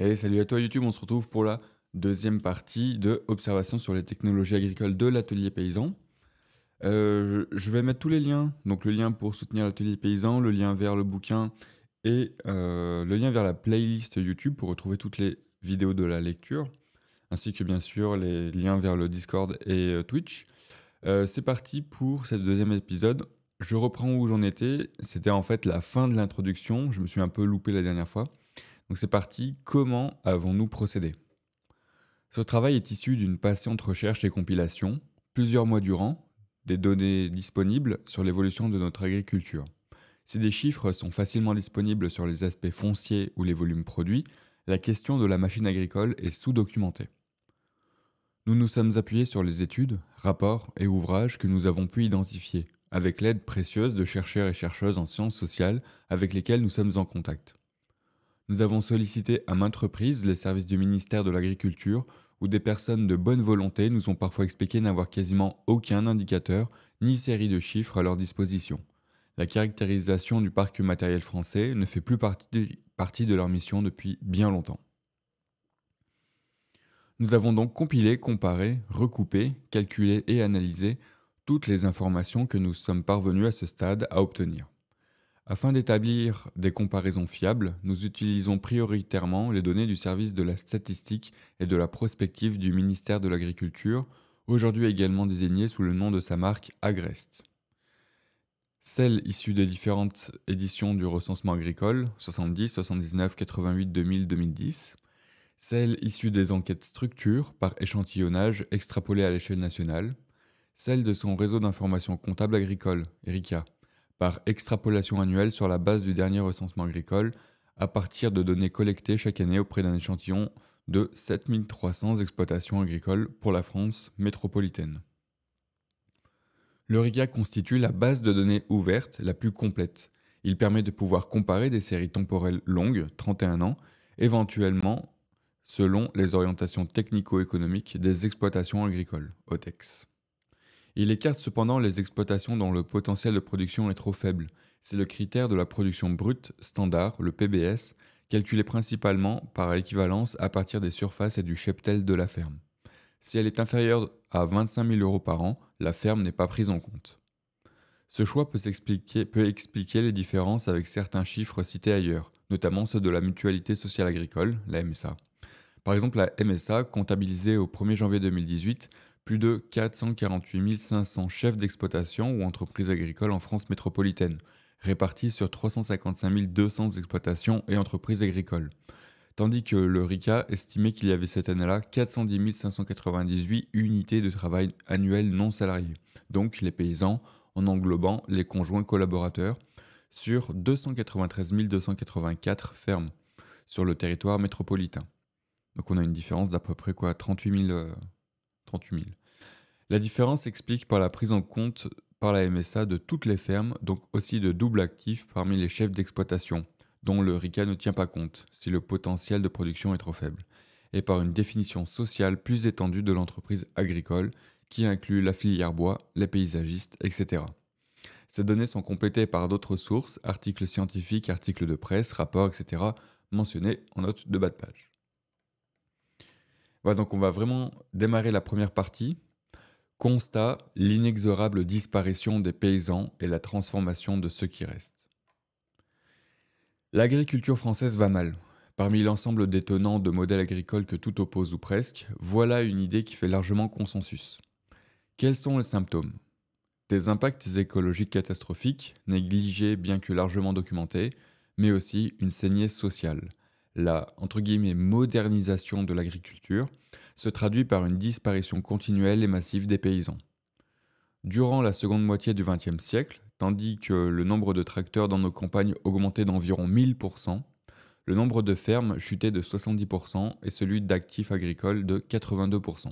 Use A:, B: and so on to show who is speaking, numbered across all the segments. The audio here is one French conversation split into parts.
A: Et salut à toi YouTube, on se retrouve pour la deuxième partie de Observation sur les technologies agricoles de l'atelier paysan. Euh, je vais mettre tous les liens, donc le lien pour soutenir l'atelier paysan, le lien vers le bouquin et euh, le lien vers la playlist YouTube pour retrouver toutes les vidéos de la lecture, ainsi que bien sûr les liens vers le Discord et euh, Twitch. C'est parti pour ce deuxième épisode. Je reprends où j'en étais. C'était en fait la fin de l'introduction. Je me suis un peu loupé la dernière fois. Donc c'est parti, comment avons-nous procédé Ce travail est issu d'une patiente recherche et compilation, plusieurs mois durant, des données disponibles sur l'évolution de notre agriculture. Si des chiffres sont facilement disponibles sur les aspects fonciers ou les volumes produits, la question de la machine agricole est sous-documentée. Nous nous sommes appuyés sur les études, rapports et ouvrages que nous avons pu identifier, avec l'aide précieuse de chercheurs et chercheuses en sciences sociales avec lesquels nous sommes en contact. Nous avons sollicité à maintes reprises les services du ministère de l'Agriculture où des personnes de bonne volonté nous ont parfois expliqué n'avoir quasiment aucun indicateur ni série de chiffres à leur disposition. La caractérisation du parc matériel français ne fait plus partie de leur mission depuis bien longtemps. Nous avons donc compilé, comparé, recoupé, calculé et analysé toutes les informations que nous sommes parvenus à ce stade à obtenir. Afin d'établir des comparaisons fiables, nous utilisons prioritairement les données du service de la statistique et de la prospective du ministère de l'Agriculture, aujourd'hui également désigné sous le nom de sa marque Agrest. Celles issues des différentes éditions du recensement agricole 70, 79, 88, 2000, 2010. Celles issues des enquêtes structure par échantillonnage extrapolées à l'échelle nationale. Celles de son réseau d'informations comptables agricole, ERICA, par extrapolation annuelle sur la base du dernier recensement agricole à partir de données collectées chaque année auprès d'un échantillon de 7300 exploitations agricoles pour la France métropolitaine. Le RIGA constitue la base de données ouverte la plus complète. Il permet de pouvoir comparer des séries temporelles longues, 31 ans, éventuellement selon les orientations technico-économiques des exploitations agricoles, OTEX. Il écarte cependant les exploitations dont le potentiel de production est trop faible. C'est le critère de la production brute standard, le PBS, calculé principalement par équivalence à partir des surfaces et du cheptel de la ferme. Si elle est inférieure à 25 000 euros par an, la ferme n'est pas prise en compte. Ce choix peut, expliquer, peut expliquer les différences avec certains chiffres cités ailleurs, notamment ceux de la Mutualité sociale agricole, la MSA. Par exemple, la MSA, comptabilisée au 1er janvier 2018, plus de 448 500 chefs d'exploitation ou entreprises agricoles en France métropolitaine, répartis sur 355 200 exploitations et entreprises agricoles. Tandis que le RICA estimait qu'il y avait cette année-là 410 598 unités de travail annuel non salariées, donc les paysans, en englobant les conjoints collaborateurs, sur 293 284 fermes sur le territoire métropolitain. Donc on a une différence d'à peu près quoi 38 000, 38 000. La différence s'explique par la prise en compte par la MSA de toutes les fermes, donc aussi de double actifs parmi les chefs d'exploitation, dont le RICA ne tient pas compte si le potentiel de production est trop faible, et par une définition sociale plus étendue de l'entreprise agricole, qui inclut la filière bois, les paysagistes, etc. Ces données sont complétées par d'autres sources, articles scientifiques, articles de presse, rapports, etc., mentionnés en note de bas de page. Voilà, donc on va vraiment démarrer la première partie, constat l'inexorable disparition des paysans et la transformation de ceux qui restent. L'agriculture française va mal. Parmi l'ensemble des tenants de modèles agricoles que tout oppose ou presque, voilà une idée qui fait largement consensus. Quels sont les symptômes Des impacts écologiques catastrophiques, négligés bien que largement documentés, mais aussi une saignée sociale, la modernisation de l'agriculture se traduit par une disparition continuelle et massive des paysans. Durant la seconde moitié du XXe siècle, tandis que le nombre de tracteurs dans nos campagnes augmentait d'environ 1000%, le nombre de fermes chutait de 70% et celui d'actifs agricoles de 82%.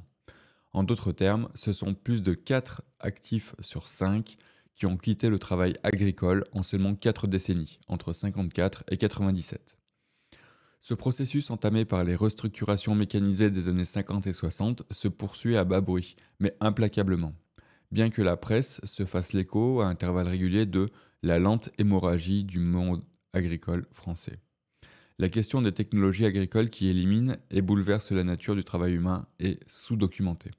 A: En d'autres termes, ce sont plus de 4 actifs sur 5 qui ont quitté le travail agricole en seulement 4 décennies, entre 54 et 97. Ce processus entamé par les restructurations mécanisées des années 50 et 60 se poursuit à bas bruit, mais implacablement. Bien que la presse se fasse l'écho à intervalles réguliers de la lente hémorragie du monde agricole français. La question des technologies agricoles qui éliminent et bouleversent la nature du travail humain est sous-documentée.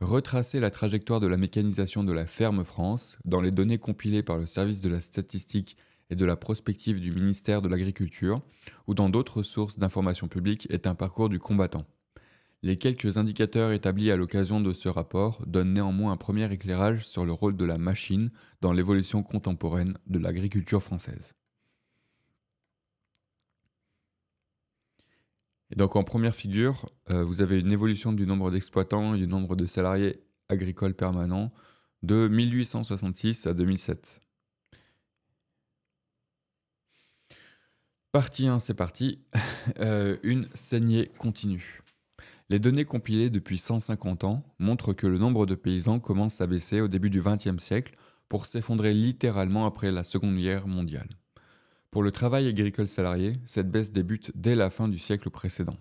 A: Retracer la trajectoire de la mécanisation de la ferme France dans les données compilées par le service de la statistique et de la prospective du ministère de l'Agriculture ou dans d'autres sources d'information publique est un parcours du combattant. Les quelques indicateurs établis à l'occasion de ce rapport donnent néanmoins un premier éclairage sur le rôle de la machine dans l'évolution contemporaine de l'agriculture française. Et donc en première figure, euh, vous avez une évolution du nombre d'exploitants et du nombre de salariés agricoles permanents de 1866 à 2007. Partie hein, 1, c'est parti. Euh, une saignée continue. Les données compilées depuis 150 ans montrent que le nombre de paysans commence à baisser au début du XXe siècle pour s'effondrer littéralement après la Seconde Guerre mondiale. Pour le travail agricole salarié, cette baisse débute dès la fin du siècle précédent.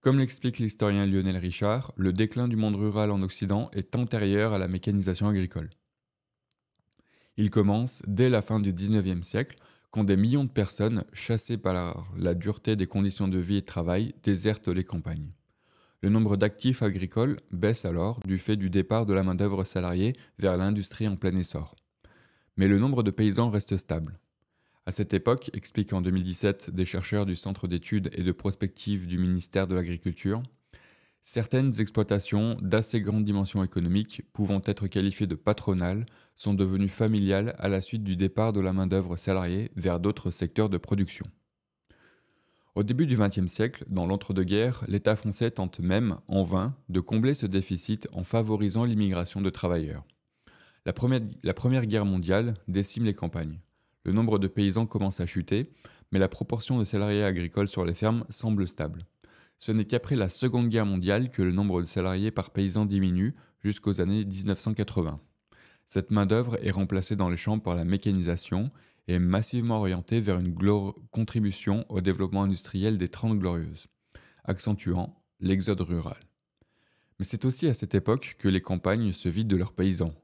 A: Comme l'explique l'historien Lionel Richard, le déclin du monde rural en Occident est antérieur à la mécanisation agricole. Il commence dès la fin du 19e siècle, quand des millions de personnes, chassées par la dureté des conditions de vie et de travail, désertent les campagnes. Le nombre d'actifs agricoles baisse alors du fait du départ de la main-d'œuvre salariée vers l'industrie en plein essor. Mais le nombre de paysans reste stable. À cette époque, expliquent en 2017 des chercheurs du Centre d'études et de prospectives du ministère de l'Agriculture, Certaines exploitations d'assez grande dimension économique, pouvant être qualifiées de patronales, sont devenues familiales à la suite du départ de la main-d'œuvre salariée vers d'autres secteurs de production. Au début du XXe siècle, dans l'entre-deux-guerres, l'État français tente même, en vain, de combler ce déficit en favorisant l'immigration de travailleurs. La première, la première guerre mondiale décime les campagnes. Le nombre de paysans commence à chuter, mais la proportion de salariés agricoles sur les fermes semble stable. Ce n'est qu'après la Seconde Guerre mondiale que le nombre de salariés par paysan diminue jusqu'aux années 1980. Cette main-d'œuvre est remplacée dans les champs par la mécanisation et est massivement orientée vers une contribution au développement industriel des Trente Glorieuses, accentuant l'exode rural. Mais c'est aussi à cette époque que les campagnes se vident de leurs paysans.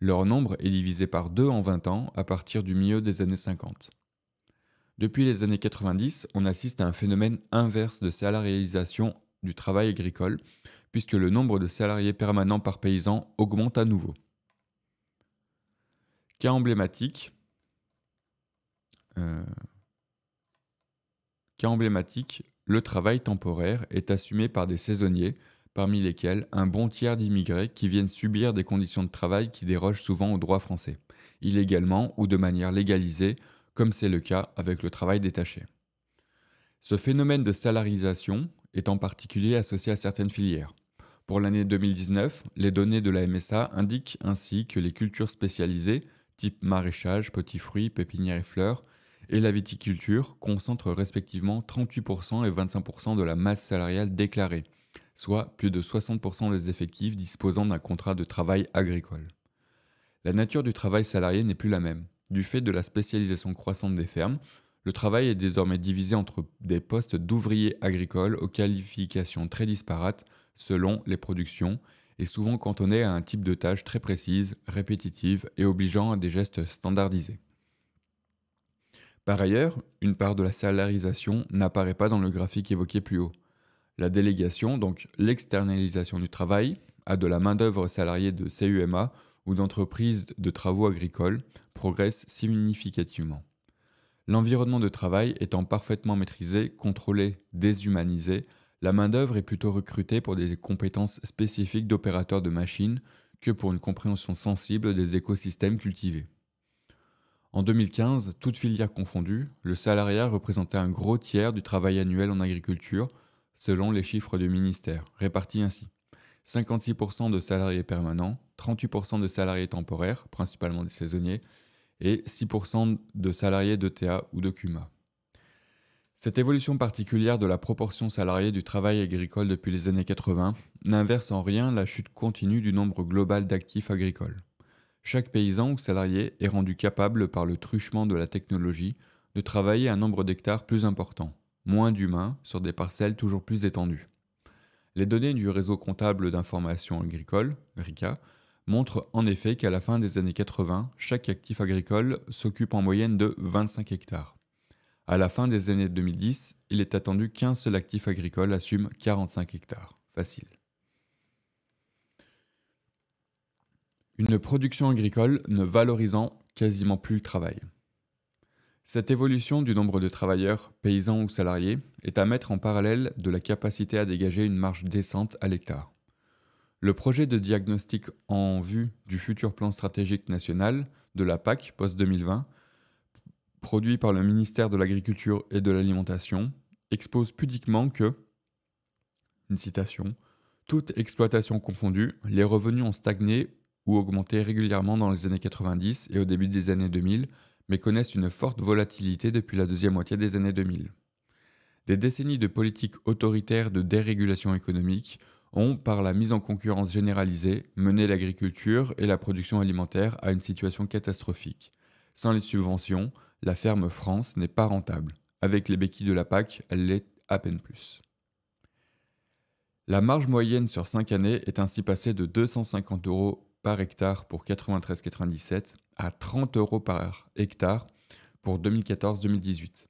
A: Leur nombre est divisé par deux en 20 ans à partir du milieu des années 50. Depuis les années 90, on assiste à un phénomène inverse de salarialisation du travail agricole, puisque le nombre de salariés permanents par paysan augmente à nouveau. Cas emblématique. Euh, cas emblématique, le travail temporaire est assumé par des saisonniers, parmi lesquels un bon tiers d'immigrés qui viennent subir des conditions de travail qui dérogent souvent au droit français, illégalement ou de manière légalisée comme c'est le cas avec le travail détaché. Ce phénomène de salarisation est en particulier associé à certaines filières. Pour l'année 2019, les données de la MSA indiquent ainsi que les cultures spécialisées, type maraîchage, petits fruits, pépinières et fleurs, et la viticulture concentrent respectivement 38% et 25% de la masse salariale déclarée, soit plus de 60% des effectifs disposant d'un contrat de travail agricole. La nature du travail salarié n'est plus la même. Du fait de la spécialisation croissante des fermes, le travail est désormais divisé entre des postes d'ouvriers agricoles aux qualifications très disparates selon les productions et souvent cantonnés à un type de tâche très précise, répétitive et obligeant à des gestes standardisés. Par ailleurs, une part de la salarisation n'apparaît pas dans le graphique évoqué plus haut. La délégation, donc l'externalisation du travail, à de la main-d'œuvre salariée de CUMA ou d'entreprises de travaux agricoles, progresse significativement. L'environnement de travail étant parfaitement maîtrisé, contrôlé, déshumanisé, la main-d'œuvre est plutôt recrutée pour des compétences spécifiques d'opérateurs de machines que pour une compréhension sensible des écosystèmes cultivés. En 2015, toutes filières confondues, le salariat représentait un gros tiers du travail annuel en agriculture, selon les chiffres du ministère, répartis ainsi 56% de salariés permanents, 38% de salariés temporaires, principalement des saisonniers, et 6% de salariés de TA ou de CUMA. Cette évolution particulière de la proportion salariée du travail agricole depuis les années 80 n'inverse en rien la chute continue du nombre global d'actifs agricoles. Chaque paysan ou salarié est rendu capable par le truchement de la technologie de travailler un nombre d'hectares plus important, moins d'humains, sur des parcelles toujours plus étendues. Les données du réseau comptable d'information agricole, RICA, montre en effet qu'à la fin des années 80, chaque actif agricole s'occupe en moyenne de 25 hectares. À la fin des années 2010, il est attendu qu'un seul actif agricole assume 45 hectares. Facile. Une production agricole ne valorisant quasiment plus le travail. Cette évolution du nombre de travailleurs, paysans ou salariés, est à mettre en parallèle de la capacité à dégager une marge décente à l'hectare. Le projet de diagnostic en vue du futur plan stratégique national de la PAC post-2020, produit par le ministère de l'Agriculture et de l'Alimentation, expose pudiquement que, une citation, toute exploitation confondue, les revenus ont stagné ou augmenté régulièrement dans les années 90 et au début des années 2000, mais connaissent une forte volatilité depuis la deuxième moitié des années 2000. Des décennies de politiques autoritaires de dérégulation économique ont, par la mise en concurrence généralisée, mené l'agriculture et la production alimentaire à une situation catastrophique. Sans les subventions, la ferme France n'est pas rentable. Avec les béquilles de la PAC, elle l'est à peine plus. La marge moyenne sur 5 années est ainsi passée de 250 euros par hectare pour 93-97 à 30 euros par hectare pour 2014-2018.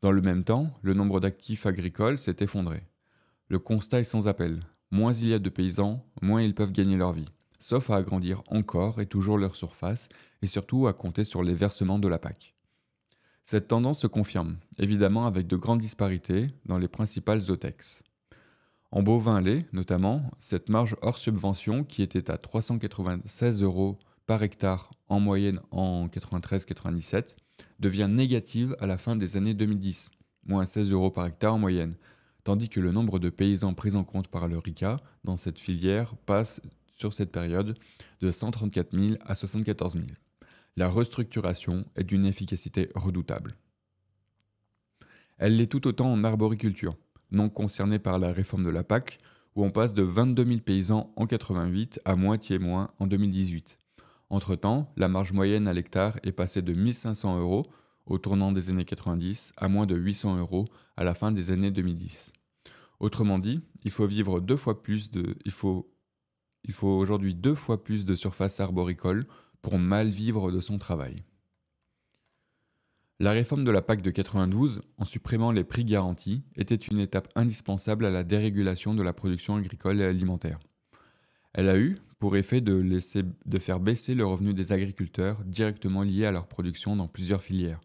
A: Dans le même temps, le nombre d'actifs agricoles s'est effondré. Le constat est sans appel moins il y a de paysans, moins ils peuvent gagner leur vie, sauf à agrandir encore et toujours leur surface, et surtout à compter sur les versements de la PAC. Cette tendance se confirme, évidemment avec de grandes disparités dans les principales OTEX. En bovin-lait, notamment, cette marge hors subvention, qui était à 396 euros par hectare en moyenne en 93-97, devient négative à la fin des années 2010, moins 16 euros par hectare en moyenne, tandis que le nombre de paysans pris en compte par le RICA dans cette filière passe sur cette période de 134 000 à 74 000. La restructuration est d'une efficacité redoutable. Elle l'est tout autant en arboriculture, non concernée par la réforme de la PAC, où on passe de 22 000 paysans en 88 à moitié moins en 2018. Entre-temps, la marge moyenne à l'hectare est passée de 1 500 euros au tournant des années 90 à moins de 800 euros à la fin des années 2010. Autrement dit, il faut vivre deux fois plus de, il faut, il faut aujourd'hui deux fois plus de surface arboricole pour mal vivre de son travail. La réforme de la PAC de 92, en supprimant les prix garantis, était une étape indispensable à la dérégulation de la production agricole et alimentaire. Elle a eu pour effet de, laisser, de faire baisser le revenu des agriculteurs directement liés à leur production dans plusieurs filières,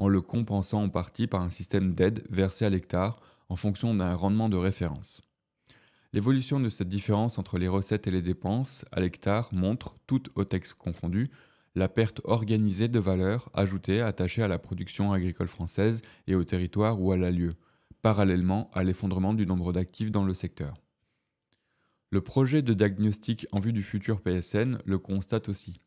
A: en le compensant en partie par un système d'aide versé à l'hectare en fonction d'un rendement de référence. L'évolution de cette différence entre les recettes et les dépenses à l'hectare montre, tout au texte confondu, la perte organisée de valeur ajoutée attachée à la production agricole française et au territoire où elle a lieu, parallèlement à l'effondrement du nombre d'actifs dans le secteur. Le projet de diagnostic en vue du futur PSN le constate aussi.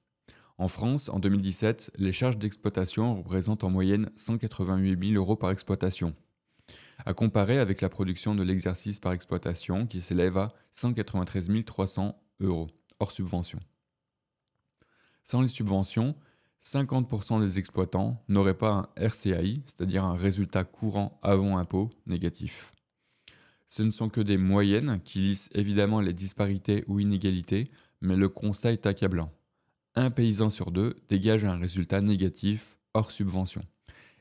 A: En France, en 2017, les charges d'exploitation représentent en moyenne 188 000 euros par exploitation, à comparer avec la production de l'exercice par exploitation qui s'élève à 193 300 euros, hors subvention. Sans les subventions, 50% des exploitants n'auraient pas un RCAI, c'est-à-dire un résultat courant avant impôt négatif. Ce ne sont que des moyennes qui lissent évidemment les disparités ou inégalités, mais le constat est accablant un paysan sur deux dégage un résultat négatif hors subvention.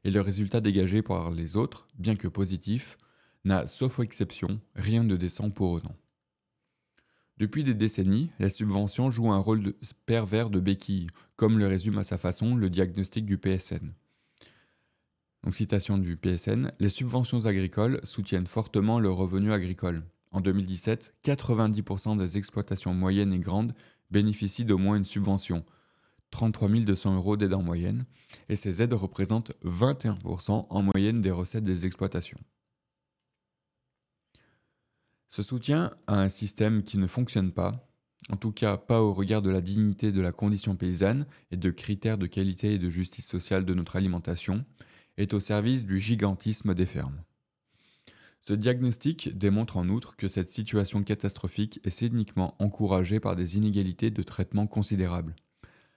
A: Et le résultat dégagé par les autres, bien que positif, n'a, sauf exception, rien de décent pour non. Depuis des décennies, les subventions jouent un rôle de pervers de béquille, comme le résume à sa façon le diagnostic du PSN. Donc citation du PSN, les subventions agricoles soutiennent fortement le revenu agricole. En 2017, 90% des exploitations moyennes et grandes bénéficient d'au moins une subvention, 33 200 euros d'aide en moyenne, et ces aides représentent 21% en moyenne des recettes des exploitations. Ce soutien à un système qui ne fonctionne pas, en tout cas pas au regard de la dignité de la condition paysanne et de critères de qualité et de justice sociale de notre alimentation, est au service du gigantisme des fermes. Ce diagnostic démontre en outre que cette situation catastrophique est scéniquement encouragée par des inégalités de traitement considérables.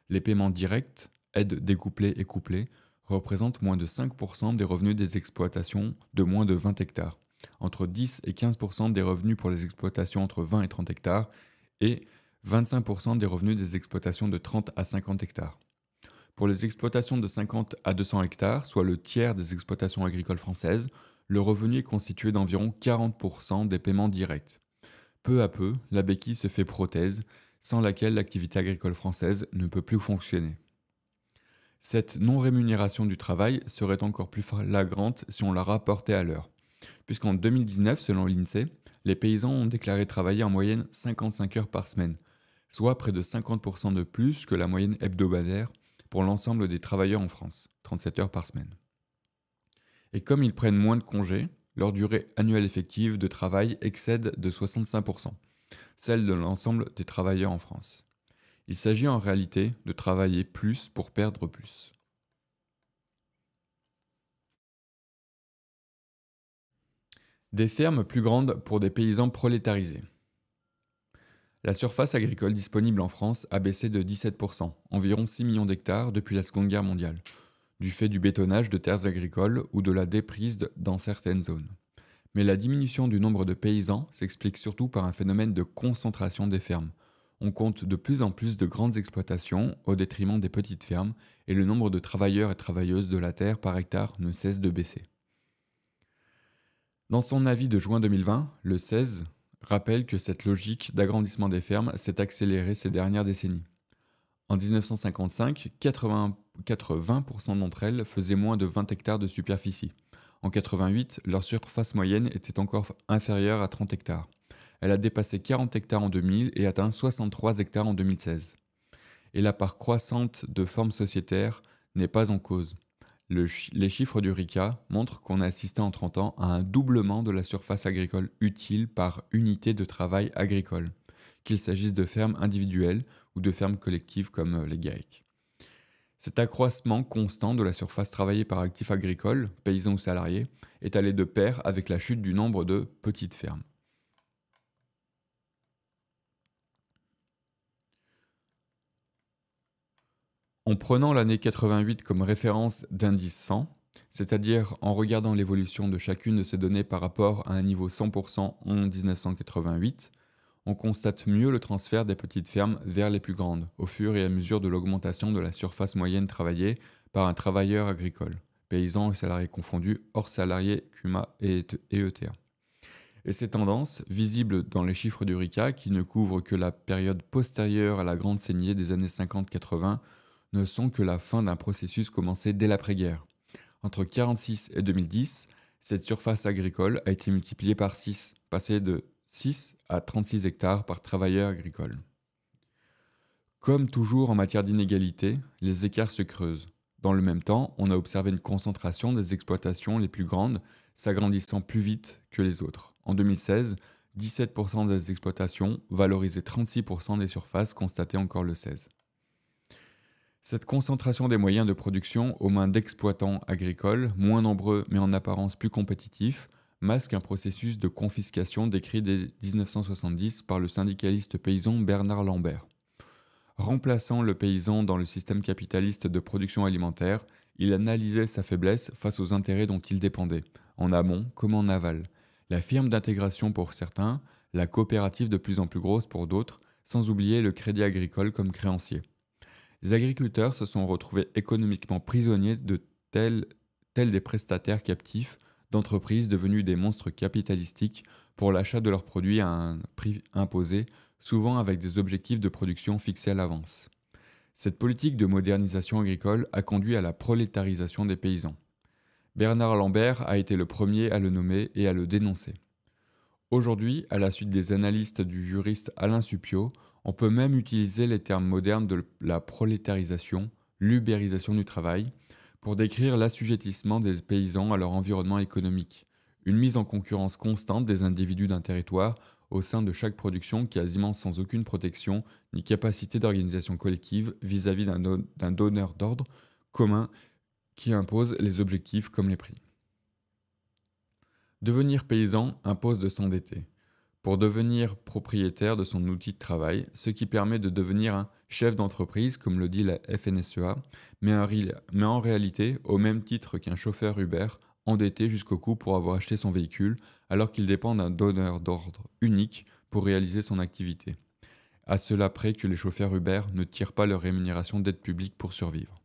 A: Les paiements directs, aides découplées et couplées, représentent moins de 5% des revenus des exploitations de moins de 20 hectares, entre 10 et 15% des revenus pour les exploitations entre 20 et 30 hectares, et 25% des revenus des exploitations de 30 à 50 hectares. Pour les exploitations de 50 à 200 hectares, soit le tiers des exploitations agricoles françaises, le revenu est constitué d'environ 40% des paiements directs. Peu à peu, la béquille se fait prothèse, sans laquelle l'activité agricole française ne peut plus fonctionner. Cette non-rémunération du travail serait encore plus flagrante si on la rapportait à l'heure, puisqu'en 2019, selon l'INSEE, les paysans ont déclaré travailler en moyenne 55 heures par semaine, soit près de 50% de plus que la moyenne hebdomadaire pour l'ensemble des travailleurs en France, 37 heures par semaine. Et comme ils prennent moins de congés, leur durée annuelle effective de travail excède de 65%, celle de l'ensemble des travailleurs en France. Il s'agit en réalité de travailler plus pour perdre plus. Des fermes plus grandes pour des paysans prolétarisés. La surface agricole disponible en France a baissé de 17%, environ 6 millions d'hectares depuis la Seconde Guerre mondiale, du fait du bétonnage de terres agricoles ou de la déprise dans certaines zones. Mais la diminution du nombre de paysans s'explique surtout par un phénomène de concentration des fermes. On compte de plus en plus de grandes exploitations au détriment des petites fermes et le nombre de travailleurs et travailleuses de la terre par hectare ne cesse de baisser. Dans son avis de juin 2020, le 16 rappelle que cette logique d'agrandissement des fermes s'est accélérée ces dernières décennies. En 1955, 80 80% d'entre elles faisaient moins de 20 hectares de superficie. En 88, leur surface moyenne était encore inférieure à 30 hectares. Elle a dépassé 40 hectares en 2000 et atteint 63 hectares en 2016. Et la part croissante de formes sociétaires n'est pas en cause. les chiffres du RICA montrent qu'on a assisté en 30 ans à un doublement de la surface agricole utile par unité de travail agricole, qu'il s'agisse de fermes individuelles ou de fermes collectives comme euh, les GAEC. Cet accroissement constant de la surface travaillée par actifs agricoles, paysans ou salariés, est allé de pair avec la chute du nombre de petites fermes. En prenant l'année 88 comme référence d'indice 100, c'est-à-dire en regardant l'évolution de chacune de ces données par rapport à un niveau 100% en 1988, on constate mieux le transfert des petites fermes vers les plus grandes, au fur et à mesure de l'augmentation de la surface moyenne travaillée par un travailleur agricole, paysan et salarié confondu, hors salariés CUMA et e ETA. E et ces tendances, visibles dans les chiffres du RICA, qui ne couvrent que la période postérieure à la grande saignée des années 50-80, ne sont que la fin d'un processus commencé dès l'après-guerre. Entre 1946 et 2010, cette surface agricole a été multipliée par 6, passée de 6 à 36 hectares par travailleur agricole. Comme toujours en matière d'inégalité, les écarts se creusent. Dans le même temps, on a observé une concentration des exploitations les plus grandes s'agrandissant plus vite que les autres. En 2016, 17% des exploitations valorisaient 36% des surfaces constatées encore le 16. Cette concentration des moyens de production aux mains d'exploitants agricoles, moins nombreux mais en apparence plus compétitifs, masque un processus de confiscation décrit dès 1970 par le syndicaliste paysan Bernard Lambert. Remplaçant le paysan dans le système capitaliste de production alimentaire, il analysait sa faiblesse face aux intérêts dont il dépendait, en amont comme en aval. La firme d'intégration pour certains, la coopérative de plus en plus grosse pour d'autres, sans oublier le crédit agricole comme créancier. Les agriculteurs se sont retrouvés économiquement prisonniers de tels, tels des prestataires captifs entreprises devenues des monstres capitalistiques pour l'achat de leurs produits à un prix imposé, souvent avec des objectifs de production fixés à l'avance. Cette politique de modernisation agricole a conduit à la prolétarisation des paysans. Bernard Lambert a été le premier à le nommer et à le dénoncer. Aujourd'hui, à la suite des analystes du juriste Alain Supiot, on peut même utiliser les termes modernes de la prolétarisation, l'ubérisation du travail, pour décrire l'assujettissement des paysans à leur environnement économique, une mise en concurrence constante des individus d'un territoire au sein de chaque production quasiment sans aucune protection ni capacité d'organisation collective vis-à-vis d'un, donneur d'ordre commun qui impose les objectifs comme les prix. Devenir paysan impose de s'endetter pour devenir propriétaire de son outil de travail, ce qui permet de devenir un chef d'entreprise, comme le dit la FNSEA, mais, en réalité, au même titre qu'un chauffeur Uber, endetté jusqu'au cou pour avoir acheté son véhicule, alors qu'il dépend d'un donneur d'ordre unique pour réaliser son activité. À cela près que les chauffeurs Uber ne tirent pas leur rémunération d'aide publique pour survivre.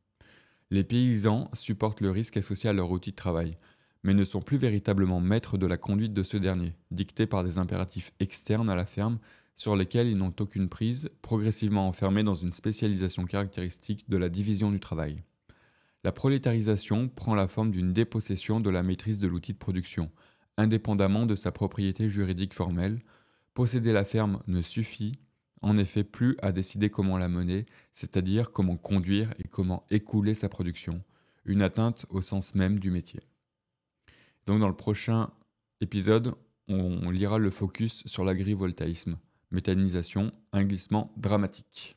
A: Les paysans supportent le risque associé à leur outil de travail, mais ne sont plus véritablement maîtres de la conduite de ce dernier, dictés par des impératifs externes à la ferme sur lesquels ils n'ont aucune prise, progressivement enfermés dans une spécialisation caractéristique de la division du travail. La prolétarisation prend la forme d'une dépossession de la maîtrise de l'outil de production, indépendamment de sa propriété juridique formelle. Posséder la ferme ne suffit, en effet, plus à décider comment la mener, c'est-à-dire comment conduire et comment écouler sa production, une atteinte au sens même du métier. Donc dans le prochain épisode, on, lira le focus sur l'agrivoltaïsme, méthanisation, un glissement dramatique.